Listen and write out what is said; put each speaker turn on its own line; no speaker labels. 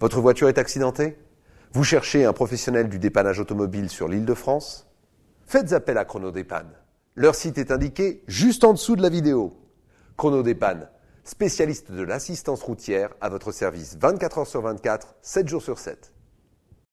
Votre voiture est accidentée Vous cherchez un professionnel du dépannage automobile sur l'île de France Faites appel à Chronodépanne. Leur site est indiqué juste en dessous de la vidéo. Chronodépanne, spécialiste de l'assistance routière à votre service 24 heures sur 24, 7 jours sur 7.